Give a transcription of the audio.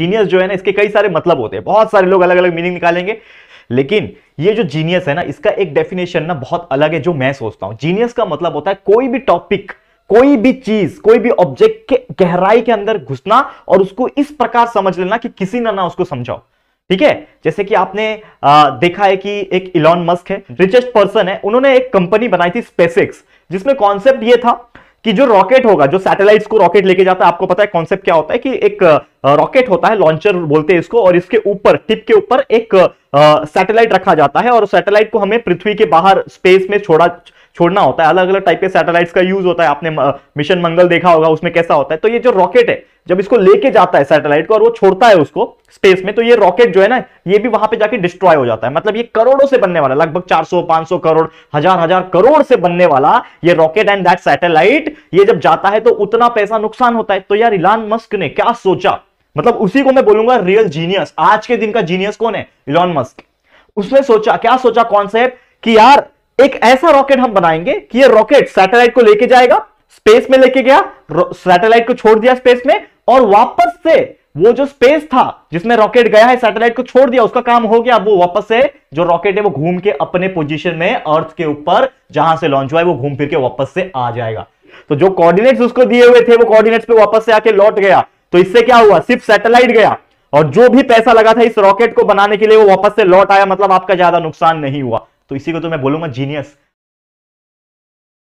genius जो है ना इसके कई सारे मतलब होते हैं बहुत सारे लोग अलग अलग मीनिंग निकालेंगे लेकिन ये जो जीनियस है ना इसका एक डेफिनेशन ना बहुत अलग है जो मैं सोचता हूं जीनियस का मतलब होता है कोई भी टॉपिक कोई भी चीज कोई भी ऑब्जेक्ट के गहराई के अंदर घुसना और उसको इस प्रकार समझ लेना कि किसी ने ना उसको समझाओ ठीक है जैसे कि आपने आ, देखा है कि एक इलॉन मस्क है रिचेस्ट पर्सन है उन्होंने एक कंपनी बनाई थी स्पेसिक्स जिसमें कॉन्सेप्ट यह था कि जो रॉकेट होगा जो सैटेलाइट्स को रॉकेट लेके जाता है आपको पता है कॉन्सेप्ट क्या होता है कि एक रॉकेट होता है लॉन्चर बोलते हैं इसको और इसके ऊपर टिप के ऊपर एक सैटेलाइट रखा जाता है और सैटेलाइट को हमें पृथ्वी के बाहर स्पेस में छोड़ा छोड़ना होता है अलग अलग टाइप के सैटेलाइट्स का यूज होता है आपने मिशन मंगल देखा होगा उसमें कैसा होता है तो ये जो रॉकेट है जब इसको लेके जाता है सैटेलाइट को और वो छोड़ता है उसको स्पेस में तो ये रॉकेट जो है ना ये भी वहां पे जाके डिस्ट्रॉय हो जाता है मतलब ये करोड़ों से बनने वाला लगभग 400 500 करोड़ हजार हजार करोड़ से बनने वाला ये रॉकेट एंड दैट सैटेलाइट ये जब जाता है तो उतना पैसा नुकसान होता है तो यार इलान मस्क ने क्या सोचा मतलब उसी को मैं बोलूंगा रियल जीनियस आज के दिन का जीनियस कौन है इलान मस्क उसने सोचा क्या सोचा कॉन्सेप्ट कि यार एक ऐसा रॉकेट हम बनाएंगे कि ये रॉकेट सैटेलाइट को लेके जाएगा स्पेस में लेके गया सैटेलाइट को छोड़ दिया स्पेस में और वापस से वो जो स्पेस था जिसमें रॉकेट गया है सैटेलाइट को छोड़ दिया उसका काम हो गया वो वापस से जो रॉकेट है वो घूम के अपने पोजीशन में अर्थ के ऊपर जहां से लॉन्च हुआ है वो घूम फिर के वापस से आ जाएगा तो जो कोऑर्डिनेट्स उसको दिए हुए थे वो कोऑर्डिनेट्स पे वापस से आके लौट गया तो इससे क्या हुआ सिर्फ सैटेलाइट गया और जो भी पैसा लगा था इस रॉकेट को बनाने के लिए वो वापस से लौट आया मतलब आपका ज्यादा नुकसान नहीं हुआ तो इसी को तो मैं बोलूँगा जीनियस